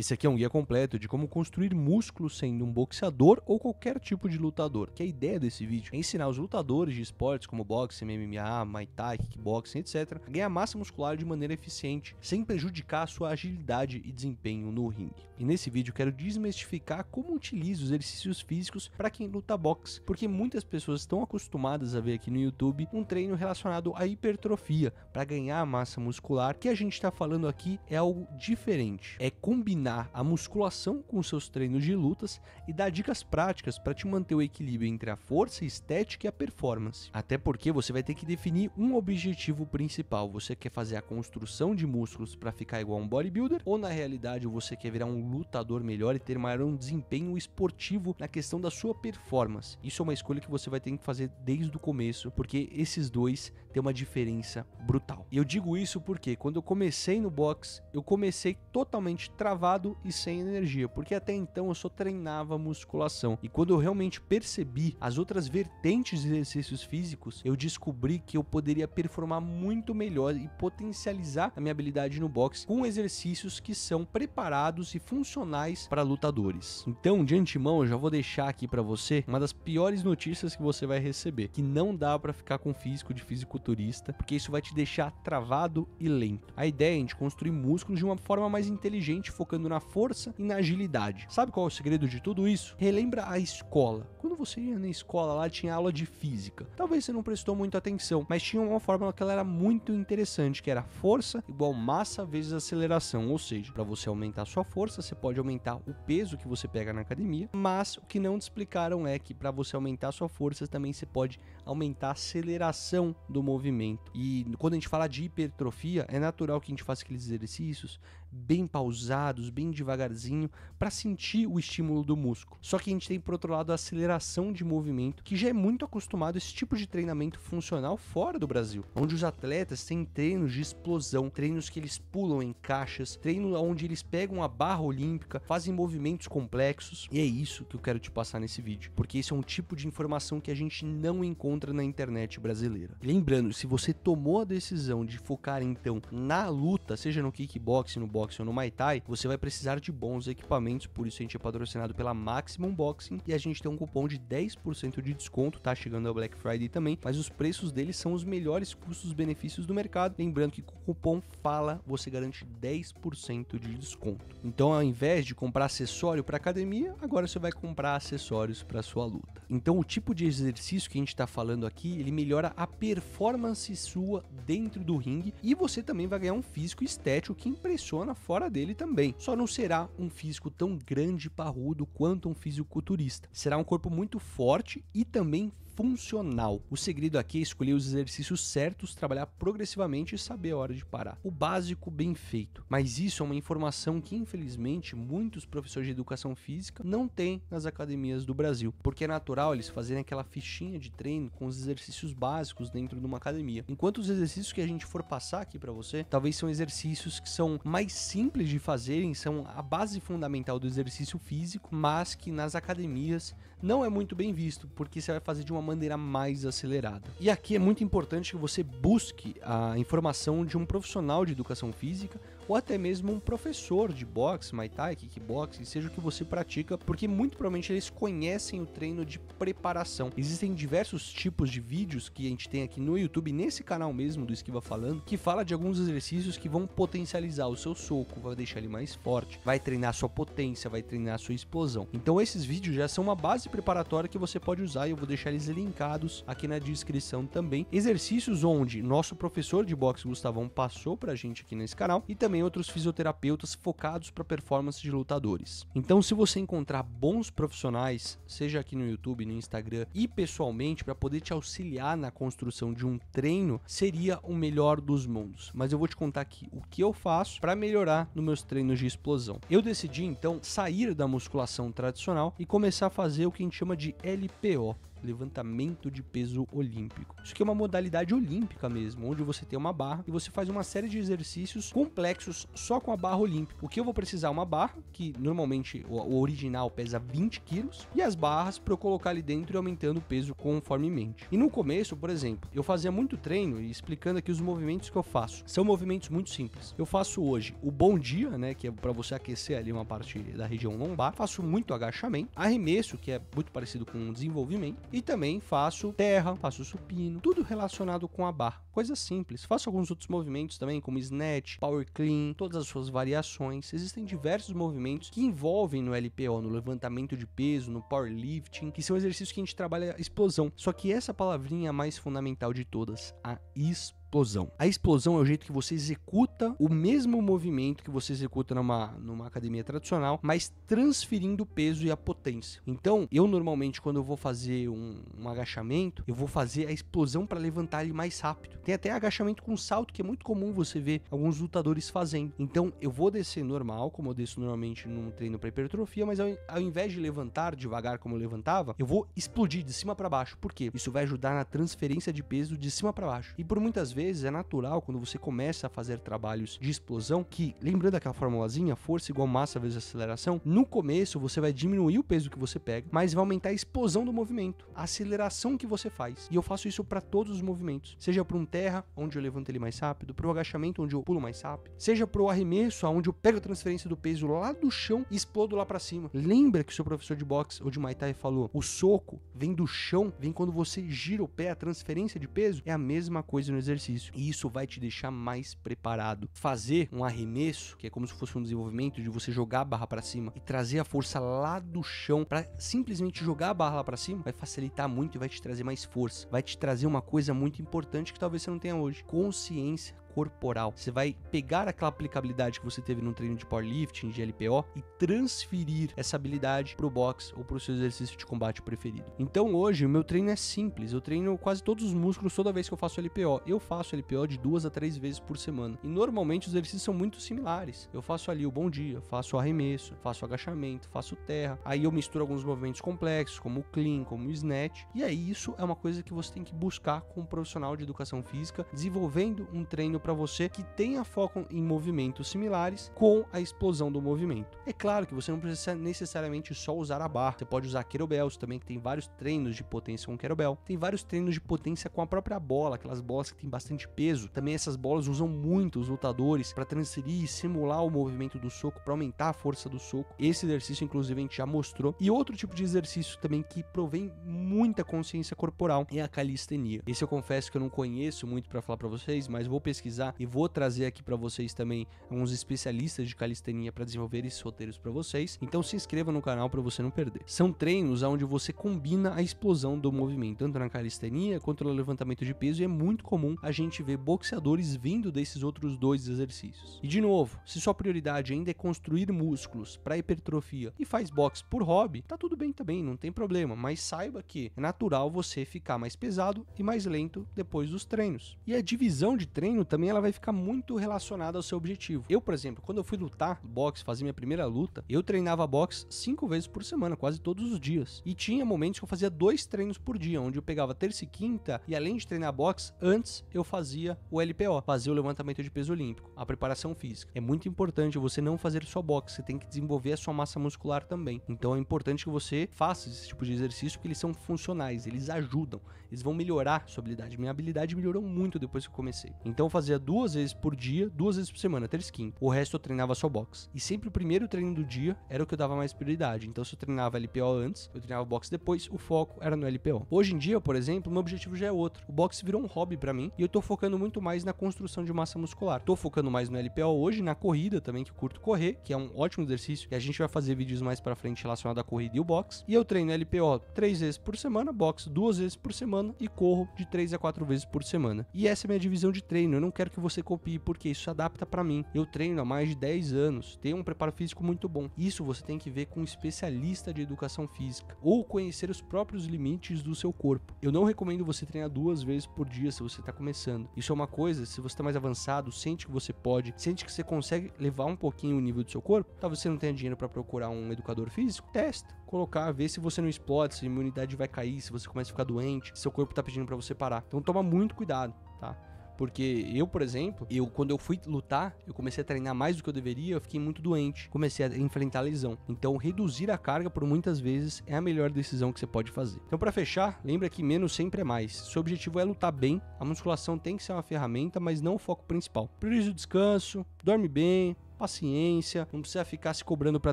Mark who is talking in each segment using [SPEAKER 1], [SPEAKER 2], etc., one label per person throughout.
[SPEAKER 1] Esse aqui é um guia completo de como construir músculos sendo um boxeador ou qualquer tipo de lutador. Que a ideia desse vídeo é ensinar os lutadores de esportes como boxe, MMA, Muay Thai, kickboxing, etc, a ganhar massa muscular de maneira eficiente, sem prejudicar a sua agilidade e desempenho no ringue. E nesse vídeo quero desmistificar como utilizo os exercícios físicos para quem luta boxe, porque muitas pessoas estão acostumadas a ver aqui no YouTube um treino relacionado à hipertrofia para ganhar massa muscular, que a gente está falando aqui é algo diferente. É combinar combinar a musculação com seus treinos de lutas e dar dicas práticas para te manter o equilíbrio entre a força estética e a performance. Até porque você vai ter que definir um objetivo principal. Você quer fazer a construção de músculos para ficar igual a um bodybuilder ou na realidade você quer virar um lutador melhor e ter maior um desempenho esportivo na questão da sua performance? Isso é uma escolha que você vai ter que fazer desde o começo, porque esses dois têm uma diferença brutal. E eu digo isso porque quando eu comecei no box, eu comecei totalmente travado cansado e sem energia, porque até então eu só treinava musculação. E quando eu realmente percebi as outras vertentes de exercícios físicos, eu descobri que eu poderia performar muito melhor e potencializar a minha habilidade no boxe com exercícios que são preparados e funcionais para lutadores. Então, de antemão, eu já vou deixar aqui para você uma das piores notícias que você vai receber, que não dá para ficar com físico de fisiculturista, porque isso vai te deixar travado e lento. A ideia é a gente construir músculos de uma forma mais inteligente, focando na força e na agilidade. Sabe qual é o segredo de tudo isso? Relembra a escola. Quando você ia na escola lá, tinha aula de física. Talvez você não prestou muita atenção, mas tinha uma fórmula que ela era muito interessante, que era força igual massa vezes aceleração. Ou seja, para você aumentar a sua força, você pode aumentar o peso que você pega na academia, mas o que não te explicaram é que para você aumentar a sua força, também você pode aumentar a aceleração do movimento. E quando a gente fala de hipertrofia, é natural que a gente faça aqueles exercícios bem pausados, bem devagarzinho, para sentir o estímulo do músculo. Só que a gente tem por outro lado a aceleração de movimento, que já é muito acostumado a esse tipo de treinamento funcional fora do Brasil, onde os atletas têm treinos de explosão, treinos que eles pulam em caixas, treino onde eles pegam a barra olímpica, fazem movimentos complexos. E é isso que eu quero te passar nesse vídeo, porque esse é um tipo de informação que a gente não encontra na internet brasileira. Lembrando, se você tomou a decisão de focar então na luta, seja no kickboxing, no boxe ou no Muay Thai, você vai precisar de bons equipamentos, por isso a gente é patrocinado pela Maximum Boxing e a gente tem um cupom de 10% de desconto, tá chegando a Black Friday também, mas os preços deles são os melhores custos-benefícios do mercado. Lembrando que com o cupom FALA você garante 10% de desconto. Então, ao invés de comprar acessório para academia, agora você vai comprar acessórios para sua luta. Então, o tipo de exercício que a gente está falando aqui, ele melhora a performance sua dentro do ringue e você também vai ganhar um físico estético que impressiona funciona fora dele também. Só não será um físico tão grande e parrudo quanto um fisiculturista. Será um corpo muito forte e também funcional. O segredo aqui é escolher os exercícios certos, trabalhar progressivamente e saber a hora de parar. O básico bem feito. Mas isso é uma informação que, infelizmente, muitos professores de educação física não têm nas academias do Brasil, porque é natural eles fazerem aquela fichinha de treino com os exercícios básicos dentro de uma academia. Enquanto os exercícios que a gente for passar aqui para você, talvez são exercícios que são mais simples de fazerem, são a base fundamental do exercício físico, mas que nas academias não é muito bem visto, porque você vai fazer de uma maneira mais acelerada. E aqui é muito importante que você busque a informação de um profissional de educação física ou até mesmo um professor de boxe, Muay Thai, kickboxing, seja o que você pratica, porque muito provavelmente eles conhecem o treino de preparação. Existem diversos tipos de vídeos que a gente tem aqui no YouTube, nesse canal mesmo do Esquiva Falando, que fala de alguns exercícios que vão potencializar o seu soco, vai deixar ele mais forte, vai treinar sua potência, vai treinar sua explosão. Então esses vídeos já são uma base preparatória que você pode usar e eu vou deixar eles linkados aqui na descrição também. Exercícios onde nosso professor de boxe Gustavão passou pra gente aqui nesse canal e também também outros fisioterapeutas focados para performance de lutadores. Então, se você encontrar bons profissionais, seja aqui no YouTube, no Instagram e pessoalmente, para poder te auxiliar na construção de um treino, seria o melhor dos mundos. Mas eu vou te contar aqui o que eu faço para melhorar nos meus treinos de explosão. Eu decidi então sair da musculação tradicional e começar a fazer o que a gente chama de LPO, levantamento de peso olímpico. Isso aqui é uma modalidade olímpica mesmo, onde você tem uma barra e você faz uma série de exercícios complexos só com a barra olímpica. O que eu vou precisar é uma barra, que normalmente o original pesa 20 quilos, e as barras para eu colocar ali dentro e aumentando o peso conformemente. E no começo, por exemplo, eu fazia muito treino e explicando aqui os movimentos que eu faço. São movimentos muito simples. Eu faço hoje o bom dia, né, que é para você aquecer ali uma parte da região lombar. Faço muito agachamento, arremesso, que é muito parecido com um desenvolvimento e também faço terra, faço supino, tudo relacionado com a barra. Coisa simples. Faço alguns outros movimentos também, como snatch, power clean, todas as suas variações. Existem diversos movimentos que envolvem no LPO, no levantamento de peso, no powerlifting, que são exercícios que a gente trabalha explosão. Só que essa palavrinha mais fundamental de todas, a explosão explosão. A explosão é o jeito que você executa o mesmo movimento que você executa numa, numa academia tradicional, mas transferindo o peso e a potência. Então, eu normalmente, quando eu vou fazer um, um agachamento, eu vou fazer a explosão para levantar ele mais rápido. Tem até agachamento com salto, que é muito comum você ver alguns lutadores fazendo. Então, eu vou descer normal, como eu desço normalmente num treino para hipertrofia, mas ao, ao invés de levantar devagar como eu levantava, eu vou explodir de cima para baixo. Por quê? Isso vai ajudar na transferência de peso de cima para baixo. E por muitas vezes, vezes é natural quando você começa a fazer trabalhos de explosão que, lembrando aquela formulazinha, força igual massa vezes aceleração, no começo você vai diminuir o peso que você pega, mas vai aumentar a explosão do movimento, a aceleração que você faz. E eu faço isso para todos os movimentos, seja para um terra, onde eu levanto ele mais rápido, para o agachamento, onde eu pulo mais rápido, seja para o arremesso, onde eu pego a transferência do peso lá do chão e explodo lá para cima. Lembra que o seu professor de boxe ou de Muay Thai falou: o soco vem do chão, vem quando você gira o pé, a transferência de peso é a mesma coisa no exercício exercício e isso vai te deixar mais preparado. Fazer um arremesso, que é como se fosse um desenvolvimento de você jogar a barra para cima e trazer a força lá do chão para simplesmente jogar a barra lá para cima, vai facilitar muito e vai te trazer mais força. Vai te trazer uma coisa muito importante que talvez você não tenha hoje: consciência corporal. Você vai pegar aquela aplicabilidade que você teve num treino de powerlifting, de LPO e transferir essa habilidade para o boxe ou para o seu exercício de combate preferido. Então hoje o meu treino é simples, eu treino quase todos os músculos toda vez que eu faço LPO. Eu faço LPO de duas a três vezes por semana e normalmente os exercícios são muito similares. Eu faço ali o bom dia, faço arremesso, faço agachamento, faço terra, aí eu misturo alguns movimentos complexos como o clean, como o snatch e aí isso é uma coisa que você tem que buscar com um profissional de educação física desenvolvendo um treino para você que tenha foco em movimentos similares com a explosão do movimento. É claro que você não precisa necessariamente só usar a barra, você pode usar kettlebells também, que tem vários treinos de potência com kettlebell, tem vários treinos de potência com a própria bola, aquelas bolas que tem bastante peso. Também essas bolas usam muito os lutadores para transferir e simular o movimento do soco, para aumentar a força do soco. Esse exercício, inclusive, a gente já mostrou. E outro tipo de exercício também que provém muita consciência corporal é a calistenia. Esse eu confesso que eu não conheço muito para falar para vocês, mas vou pesquisar pesquisar e vou trazer aqui para vocês também uns especialistas de calistenia para desenvolver esses roteiros para vocês. Então se inscreva no canal para você não perder. São treinos onde você combina a explosão do movimento, tanto na calistenia quanto no levantamento de peso, e é muito comum a gente ver boxeadores vindo desses outros dois exercícios. E de novo, se sua prioridade ainda é construir músculos para hipertrofia e faz boxe por hobby, tá tudo bem também, não tem problema, mas saiba que é natural você ficar mais pesado e mais lento depois dos treinos. E a divisão de treino também também ela vai ficar muito relacionada ao seu objetivo. Eu, por exemplo, quando eu fui lutar boxe, fazer minha primeira luta, eu treinava boxe cinco vezes por semana, quase todos os dias. E tinha momentos que eu fazia dois treinos por dia, onde eu pegava terça e quinta e além de treinar boxe, antes eu fazia o LPO, fazia o levantamento de peso olímpico, a preparação física. É muito importante você não fazer só boxe, você tem que desenvolver a sua massa muscular também. Então é importante que você faça esse tipo de exercício porque eles são funcionais, eles ajudam, eles vão melhorar sua habilidade. Minha habilidade melhorou muito depois que eu comecei. Então eu fazia duas vezes por dia, duas vezes por semana, terça e quinta. O resto eu treinava só boxe. E sempre o primeiro treino do dia era o que eu dava mais prioridade. Então se eu treinava LPO antes, eu treinava boxe depois, o foco era no LPO. Hoje em dia, por exemplo, meu objetivo já é outro. O boxe virou um hobby para mim e eu tô focando muito mais na construção de massa muscular. Tô focando mais no LPO hoje, na corrida também, que eu curto correr, que é um ótimo exercício, e a gente vai fazer vídeos mais para frente relacionado à corrida e o boxe. E eu treino LPO três vezes por semana, boxe duas vezes por semana semana e corro de 3 a 4 vezes por semana. E essa é minha divisão de treino. Eu não quero que você copie, porque isso adapta para mim. Eu treino há mais de 10 anos, tenho um preparo físico muito bom. Isso você tem que ver com um especialista de educação física ou conhecer os próprios limites do seu corpo. Eu não recomendo você treinar duas vezes por dia se você está começando. Isso é uma coisa, se você está mais avançado, sente que você pode, sente que você consegue levar um pouquinho o nível do seu corpo, talvez você não tenha dinheiro para procurar um educador físico, testa colocar, ver se você não explode, se a imunidade vai cair, se você começa a ficar doente, se seu corpo tá pedindo para você parar. Então toma muito cuidado, tá? Porque eu, por exemplo, eu quando eu fui lutar, eu comecei a treinar mais do que eu deveria, eu fiquei muito doente, comecei a enfrentar a lesão. Então, reduzir a carga por muitas vezes é a melhor decisão que você pode fazer. Então, para fechar, lembra que menos sempre é mais. Seu objetivo é lutar bem, a musculação tem que ser uma ferramenta, mas não o foco principal. Prioriza o descanso, dorme bem, paciência, não precisa ficar se cobrando para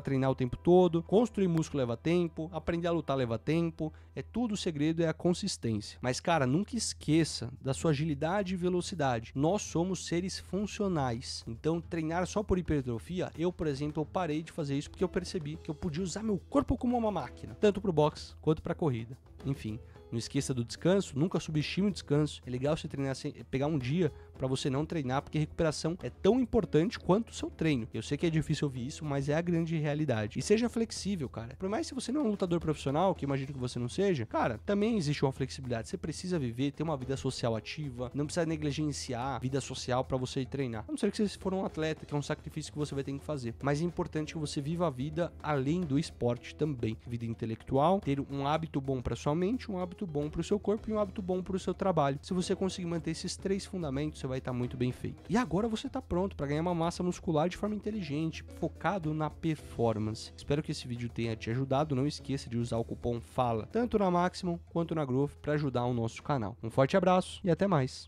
[SPEAKER 1] treinar o tempo todo. Construir músculo leva tempo, aprender a lutar leva tempo. É tudo o segredo é a consistência. Mas cara, nunca esqueça da sua agilidade e velocidade. Nós somos seres funcionais. Então, treinar só por hipertrofia, eu, por exemplo, eu parei de fazer isso porque eu percebi que eu podia usar meu corpo como uma máquina, tanto para o boxe quanto para corrida. Enfim, não esqueça do descanso, nunca subestime o descanso. É legal você treinar, pegar um dia para você não treinar, porque recuperação é tão importante quanto o seu treino. Eu sei que é difícil ouvir isso, mas é a grande realidade. E seja flexível, cara. Por mais se você não é um lutador profissional, que imagino que você não seja, cara, também existe uma flexibilidade. Você precisa viver, ter uma vida social ativa, não precisa negligenciar vida social para você treinar. A não ser que você for um atleta, que é um sacrifício que você vai ter que fazer. Mas é importante que você viva a vida além do esporte também. Vida intelectual, ter um hábito bom para sua mente, um hábito bom para o seu corpo e um hábito bom para o seu trabalho. Se você conseguir manter esses três fundamentos, você vai estar tá muito bem feito. E agora você está pronto para ganhar uma massa muscular de forma inteligente, focado na performance. Espero que esse vídeo tenha te ajudado. Não esqueça de usar o cupom FALA, tanto na Maximum quanto na Growth, para ajudar o nosso canal. Um forte abraço e até mais!